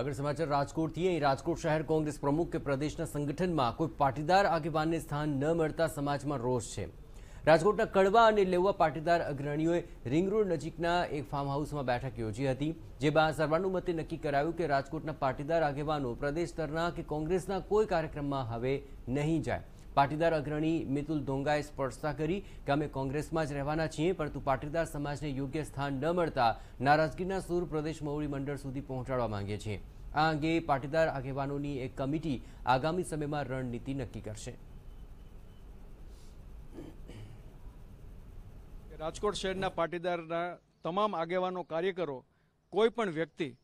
આગળ સમાચાર રાજકોટથી અહીં રાજકોટ શહેર કોંગ્રેસ પ્રમુખ કે પ્રદેશના સંગઠનમાં કોઈ પાટીદાર આગેવાનને સ્થાન ન મળતા સમાજમાં રોષ છે રાજકોટના કડવા અને લેવા પાટીદાર અગ્રણીઓએ રિંગ નજીકના એક ફાર્મ હાઉસમાં બેઠક યોજી હતી જે સર્વાનુમતે નક્કી કરાયું કે રાજકોટના પાટીદાર આગેવાનો પ્રદેશ સ્તરના કે કોંગ્રેસના કોઈ કાર્યક્રમમાં હવે નહીં જાય પાટીદાર અગ્રણી મિતુલ ધોંગાએ સ્પર્શતા કરી કે અમે કોંગ્રેસમાં જ રહેવાના છીએ પરંતુ પાટીદાર સમાજને યોગ્ય સ્થાન ન મળતા નારાજગીના સૂર પ્રદેશ મહુડી મંડળ સુધી પહોંચાડવા માંગીએ છીએ આ અંગે પાટીદાર આગેવાનોની એક કમિટી આગામી સમયમાં રણનીતિ નક્કી કરશે રાજકોટ શહેરના પાટીદારના તમામ આગેવાનો કાર્યકરો કોઈ પણ વ્યક્તિ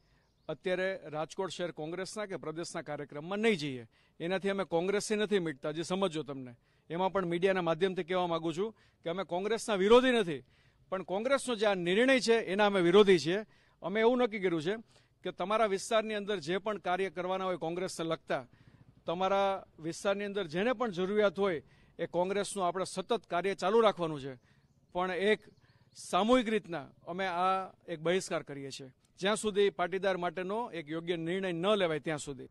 અત્યારે રાજકોટ શહેર કોંગ્રેસના કે પ્રદેશના કાર્યક્રમમાં નહીં જઈએ એનાથી અમે કોંગ્રેસથી નથી મીટતા જે સમજો તમને એમાં પણ મીડિયાના માધ્યમથી કહેવા માંગુ છું કે અમે કોંગ્રેસના વિરોધી નથી પણ કોંગ્રેસનો જે આ નિર્ણય છે એના અમે વિરોધી છીએ અમે એવું નક્કી કર્યું છે કે તમારા વિસ્તારની અંદર જે પણ કાર્ય કરવાના હોય કોંગ્રેસને લગતા તમારા વિસ્તારની અંદર જેને પણ જરૂરિયાત હોય એ કોંગ્રેસનું આપણે સતત કાર્ય ચાલુ રાખવાનું છે પણ એક સામૂહિક રીતના અમે આ એક બહિષ્કાર કરીએ છીએ જ્યાં સુધી પાટીદાર માટેનો એક યોગ્ય નિર્ણય ન લેવાય ત્યાં સુધી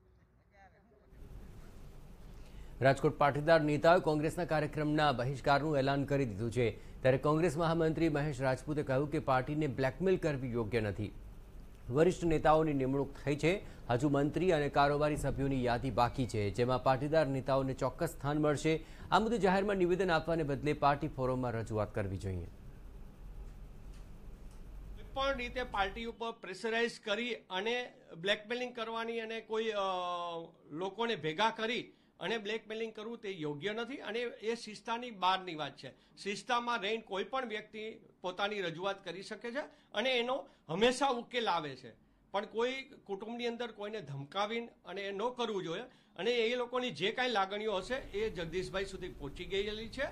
રાજકોટ પાટીદાર નેતાઓએ કોંગ્રેસના કાર્યક્રમના બહિષ્કારનું એલાન કરી દીધું છે ત્યારે કોંગ્રેસ મહામંત્રી મહેશ રાજપૂતે કહ્યું કે પાર્ટીને બ્લેકમેલ કરવી યોગ્ય નથી વરિષ્ઠ નેતાઓની નિમણૂક થઈ છે હજુ મંત્રી અને કારોબારી સભ્યોની યાદી બાકી છે જેમાં પાટીદાર નેતાઓને ચોક્કસ સ્થાન મળશે આ મુદ્દે જાહેરમાં નિવેદન આપવાને બદલે પાર્ટી ફોરમમાં રજૂઆત કરવી જોઈએ પણ રીતે પાર્ટી ઉપર પ્રેશરાઇઝ કરી અને બ્લેકમેલિંગ કરવાની અને કોઈ લોકોને ભેગા કરી અને બ્લેકમેલિંગ કરવું તે યોગ્ય નથી અને એ શિસ્તાની બહારની વાત છે શિસ્તામાં રહીને કોઈ પણ વ્યક્તિ પોતાની રજૂઆત કરી શકે છે અને એનો હંમેશા ઉકેલ આવે છે પણ કોઈ કુટુંબની અંદર કોઈને ધમકાવીને અને એ ન કરવું જોઈએ અને એ લોકોની જે કાંઈ લાગણીઓ હશે એ જગદીશભાઈ સુધી પહોંચી ગયેલી છે